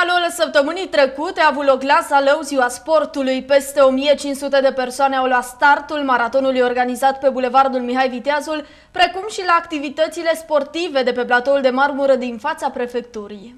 finalul săptămânii trecute a avut loc la Salău ziua sportului. Peste 1500 de persoane au luat startul maratonului organizat pe Bulevardul Mihai Viteazul, precum și la activitățile sportive de pe platoul de marmură din fața prefecturii.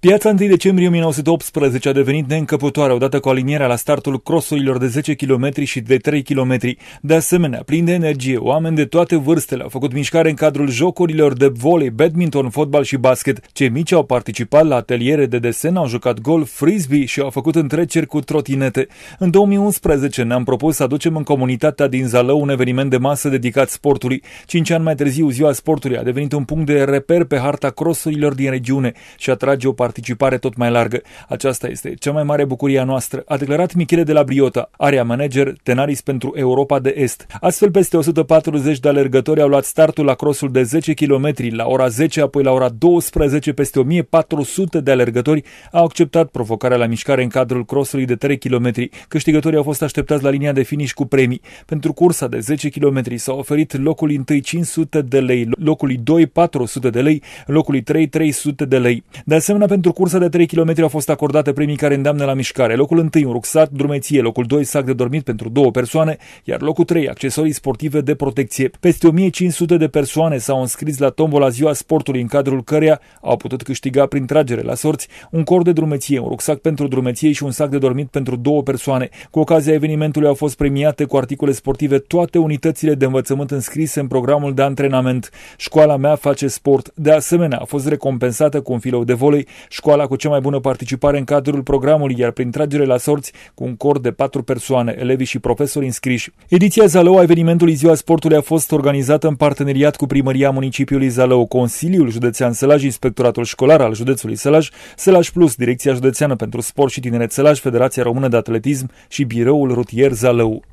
Piața 1 decembrie 1918 a devenit neîncăpătoare odată cu alinierea la startul crosurilor de 10 km și de 3 km. De asemenea, plin de energie, oameni de toate vârstele au făcut mișcare în cadrul jocurilor de volei, badminton, fotbal și basket. Cei mici au participat la ateliere de desen, au jucat golf, frisbee și au făcut întreceri cu trotinete. În 2011 ne-am propus să aducem în comunitatea din Zalău un eveniment de masă dedicat sportului. Cinci ani mai târziu, Ziua Sportului a devenit un punct de reper pe harta crosurilor din regiune și atrage o participare tot mai largă. Aceasta este cea mai mare bucurie a noastră, a declarat Michele de la Briota, area manager Tenaris pentru Europa de Est. Astfel, peste 140 de alergători au luat startul la crossul de 10 km la ora 10, apoi la ora 12, peste 1400 de alergători au acceptat provocarea la mișcare în cadrul crossului de 3 km. Câștigătorii au fost așteptați la linia de finish cu premii. Pentru cursa de 10 km s-au oferit locul 1 500 de lei, locului 2 400 de lei, locului 3 300 de lei. De asemenea, pentru cursa de 3 km au fost acordate premii care îndeamnă la mișcare. Locul 1 un rucsac, drumeție, locul 2 sac de dormit pentru două persoane, iar locul 3 accesorii sportive de protecție. Peste 1500 de persoane s-au înscris la tombola ziua sportului în cadrul căreia au putut câștiga prin tragere la sorți un cor de drumeție, un rucsac pentru drumeție și un sac de dormit pentru două persoane. Cu ocazia evenimentului au fost premiate cu articole sportive toate unitățile de învățământ înscrise în programul de antrenament. Școala mea face sport. De asemenea, a fost recompensată cu un filou de volei școala cu cea mai bună participare în cadrul programului, iar prin tragere la sorți cu un cor de patru persoane, elevi și profesori înscriși. Ediția Zalău a evenimentului Ziua Sportului a fost organizată în parteneriat cu primăria municipiului Zalău, Consiliul Județean Sălaj, Inspectoratul Școlar al Județului Sălaj, Sălaj Plus, Direcția Județeană pentru Sport și Tineret Sălaj, Federația Română de Atletism și Biroul Rutier Zalău.